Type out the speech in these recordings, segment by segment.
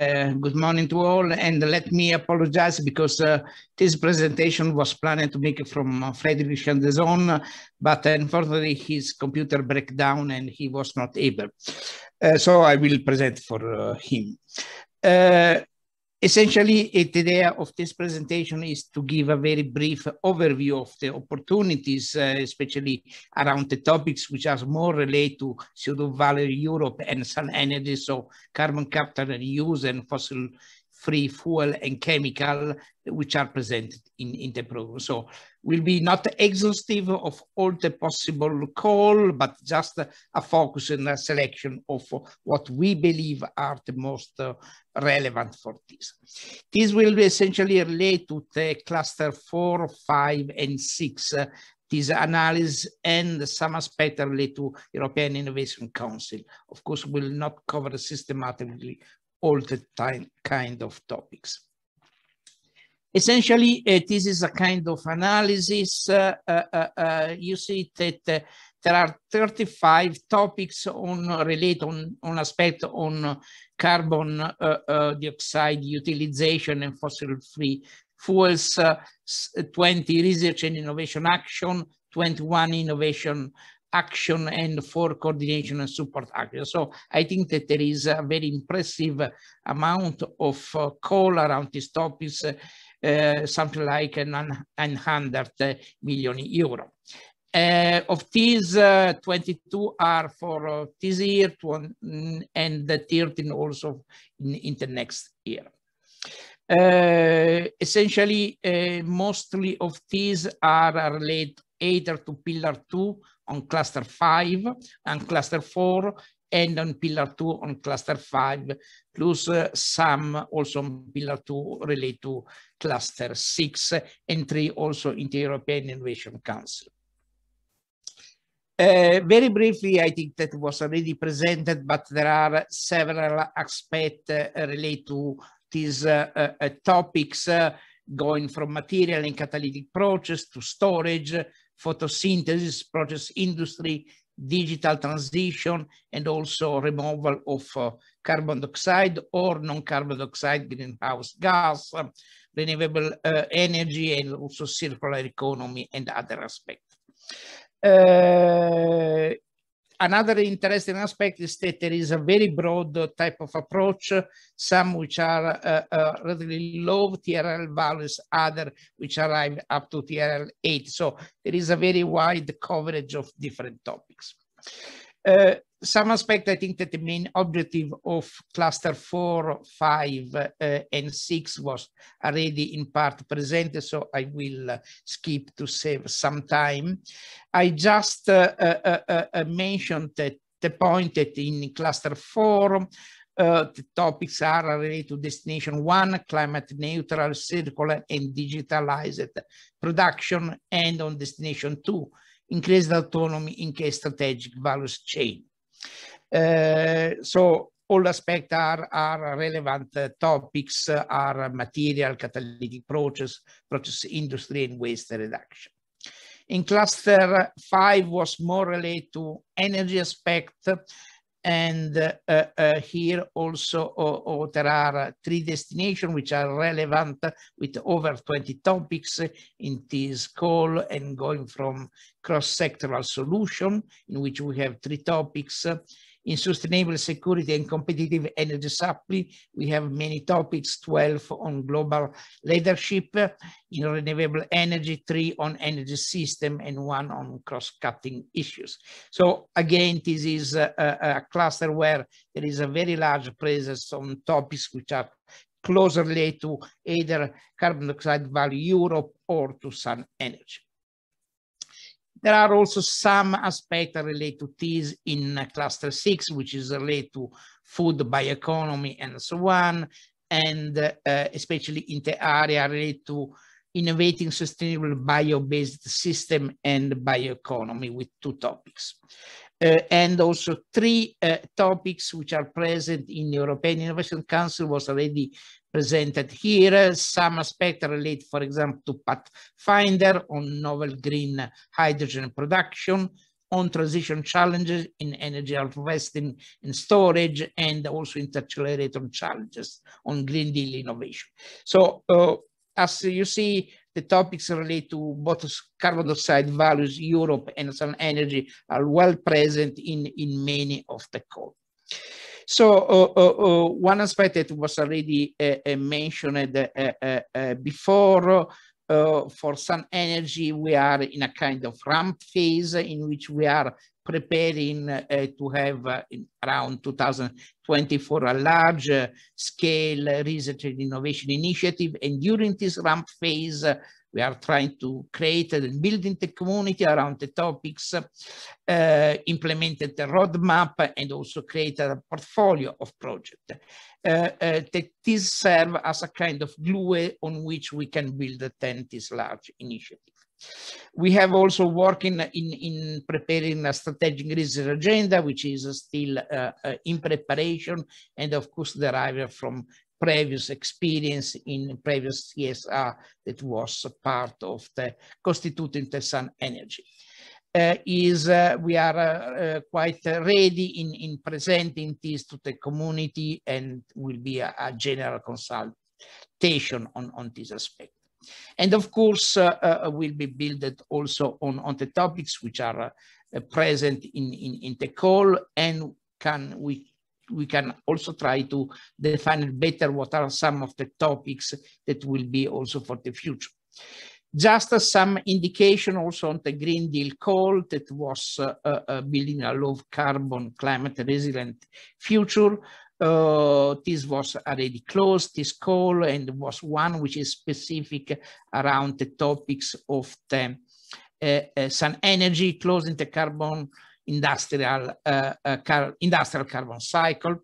Uh, good morning to all, and let me apologize because uh, this presentation was planned to make from uh, Frederic Chandezon, but unfortunately his computer broke down and he was not able. Uh, so I will present for uh, him. Uh, Essentially, the idea of this presentation is to give a very brief overview of the opportunities, uh, especially around the topics which are more related to pseudo value Europe and sun energy, so carbon capture and use and fossil free fuel and chemical which are presented in, in the program. So will be not exhaustive of all the possible call, but just a focus and a selection of what we believe are the most uh, relevant for this. This will be essentially relate to the cluster four, five, and six uh, this analysis and some aspect related to European Innovation Council. Of course, we'll not cover systematically all the time kind of topics. Essentially, uh, this is a kind of analysis. Uh, uh, uh, you see that there are 35 topics on relate on, on aspect on carbon dioxide utilization and fossil-free fuels, 20 research and innovation action, 21 innovation action and for coordination and support action. So I think that there is a very impressive amount of uh, call around these topics, uh, something like an 100 million euro. Uh, of these, uh, 22 are for uh, this year and the 13 also in, in the next year. Uh, essentially, mostly of these are related either to pillar two on cluster five and cluster four and on pillar two on cluster five, plus uh, some also on pillar two relate to cluster six and three also in the European Innovation Council. Uh, very briefly, I think that was already presented, but there are several aspects uh, related to these uh, uh, topics uh, going from material and catalytic approaches to storage, photosynthesis, process industry, digital transition, and also removal of uh, carbon dioxide or non-carbon dioxide greenhouse gas, uh, renewable uh, energy, and also circular economy and other aspects. Uh, another interesting aspect is that there is a very broad type of approach, some which are uh, uh, relatively low TRL values, other which arrive up to TRL 8. So there is a very wide coverage of different topics. Uh, some aspect, I think that the main objective of cluster four, five, uh, and six was already in part presented, so I will uh, skip to save some time. I just uh, uh, mentioned that the point that in cluster four, uh, the topics are related to destination one, climate neutral, circular and digitalized production, and on destination two, increased autonomy in case strategic values chain. Uh, eh, so all aspects are, are relevant uh, topics uh, are material, catalytic process, process industry and waste reduction. In cluster five was more related to energy aspect and uh, uh, here also oh, there are uh, three destinations which are relevant with over 20 topics in this call and going from cross-sectoral solution in which we have three topics in sustainable security and competitive energy supply, we have many topics, 12 on global leadership in renewable energy, three on energy system, and one on cross-cutting issues. So again, this is a, a cluster where there is a very large presence on topics which are closely related to either carbon dioxide value Europe or to sun energy. There are also some aspects related to this in cluster six, which is related to food bioeconomy and so on, and uh, especially in the area related to innovating sustainable bio-based system and bioeconomy with two topics. Uh, and also three uh, topics which are present in the European Innovation Council was already presented here. Some aspects relate, for example, to Pathfinder on novel green hydrogen production, on transition challenges in energy harvesting and storage, and also interaccelerator challenges on Green Deal innovation. So uh, as you see, the topics relate to both carbon dioxide values, Europe, and solar energy are well present in, in many of the calls. So uh, uh, uh, one aspect that was already mentioned before uh, for sun energy, we are in a kind of ramp phase in which we are preparing uh, to have uh, around 2024 a large uh, scale research and innovation initiative. And during this ramp phase, uh, we are trying to create and build the community around the topics, uh, implemented the roadmap, and also create a portfolio of projects. Uh, that this serve as a kind of glue on which we can build then this large initiative. We have also working in, in preparing a strategic research agenda, which is still uh, uh, in preparation and of course derived from previous experience in previous CSR that was part of the constituting the sun energy. Uh, is uh, we are uh, uh, quite ready in, in presenting this to the community and will be a, a general consultation on, on this aspect. And of course, uh, uh, uh, will be built also on, on the topics which are present in, in, in the call and can we we can also try to define better what are some of the topics that will be also for the future. Just uh, some indication also on the Green Deal call that was uh, uh, building a low carbon climate resilient future. Uh, this was already closed, this call, and was one which is specific around the topics of the uh, uh sun energy, closing the carbon industrial, uh, uh, car industrial carbon cycle.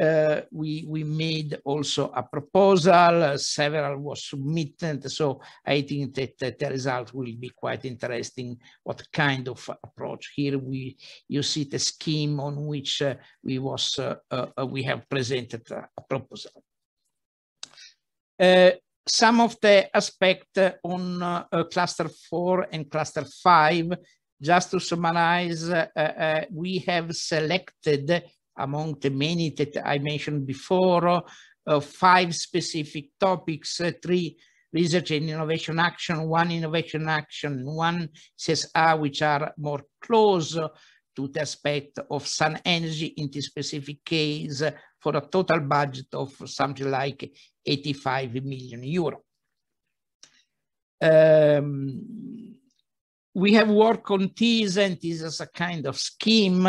Uh, we, we made also a proposal, uh, several was submitted, so I think that, that, the result will be quite interesting, what kind of approach. Here we, you see the scheme on which uh, we, was, uh, uh, we have presented a, a proposal. Uh, some of the aspect on cluster four and cluster five, just to summarize, we have selected among the many that I mentioned before, uh, five specific topics, uh, three research and innovation action, one innovation action, one CSR, which are more close to the aspect of sun energy in this specific case uh, for a total budget of something like 85 million euro. Um, we have worked on this and this is a kind of scheme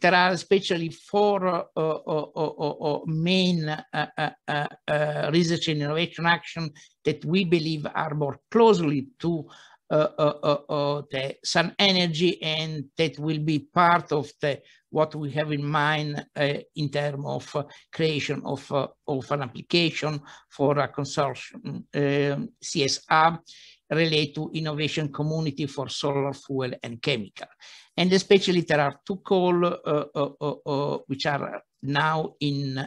there are especially four uh, main research and innovation action that we believe are more closely to the sun energy and that will be part of the what we have in mind in terms of creation of, of an application for a consortium um, CSR related to innovation community for solar fuel and chemical and especially there are two calls uh, uh, uh, uh, which are now in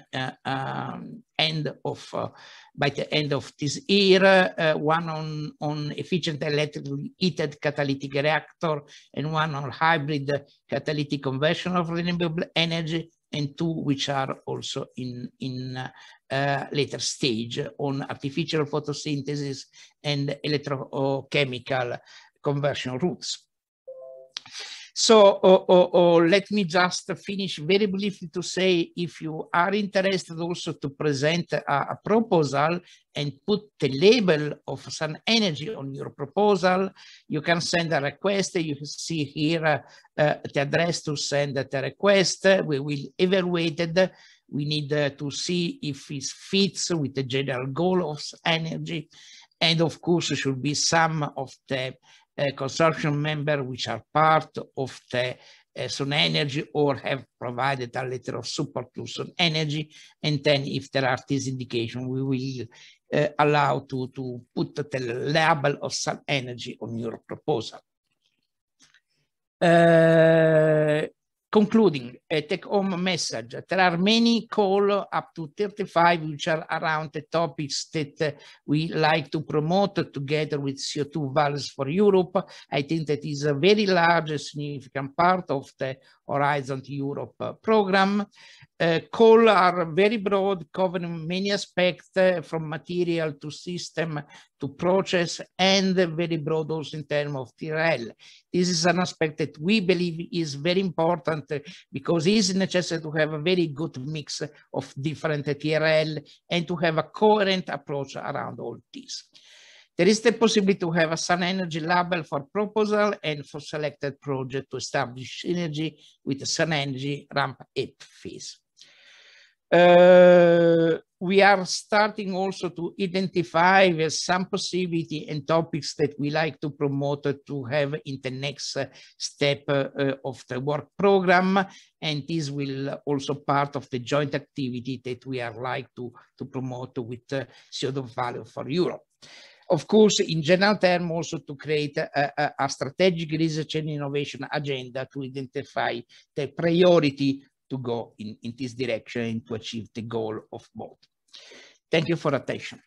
um, end of by the end of this year, one on on efficient electrically heated catalytic reactor and one on hybrid catalytic conversion of renewable energy and two which are also in in uh, later stage on artificial photosynthesis and electrochemical conversion routes. So oh, oh, oh, let me just finish very briefly to say if you are interested also to present a, a proposal and put the label of some energy on your proposal, you can send a request. You see here uh, the address to send the request. We will evaluate it. We need uh, to see if it fits with the general goal of energy. And of course, there should be some of the uh, consortium member which are part of the uh, Sun Energy or have provided a letter of support to Sun Energy. And then if there are these indications, we will uh, allow to, to put the label of Sun Energy on your proposal. Uh, Concluding, a take-home message. There are many call up to 35 which are around the topics that we like to promote together with CO2 values for Europe. I think that is a very large significant part of the Horizon Europe program. Uh, coal are very broad, covering many aspects uh, from material to system to process, and very broad also in terms of TRL. This is an aspect that we believe is very important uh, because it is necessary to have a very good mix of different TRL and to have a coherent approach around all this. There is the possibility to have a sun energy label for proposal and for selected project to establish synergy with the sun energy ramp up phase. Uh, we are starting also to identify some possibility and topics that we like to promote to have in the next uh, step uh, of the work program. And this will also part of the joint activity that we are like to, to promote with CO2 Value for Europe of course, in general terms, also to create a, a, strategic research and innovation agenda to identify the priority to go in, in this direction and to achieve the goal of both. Thank you for attention.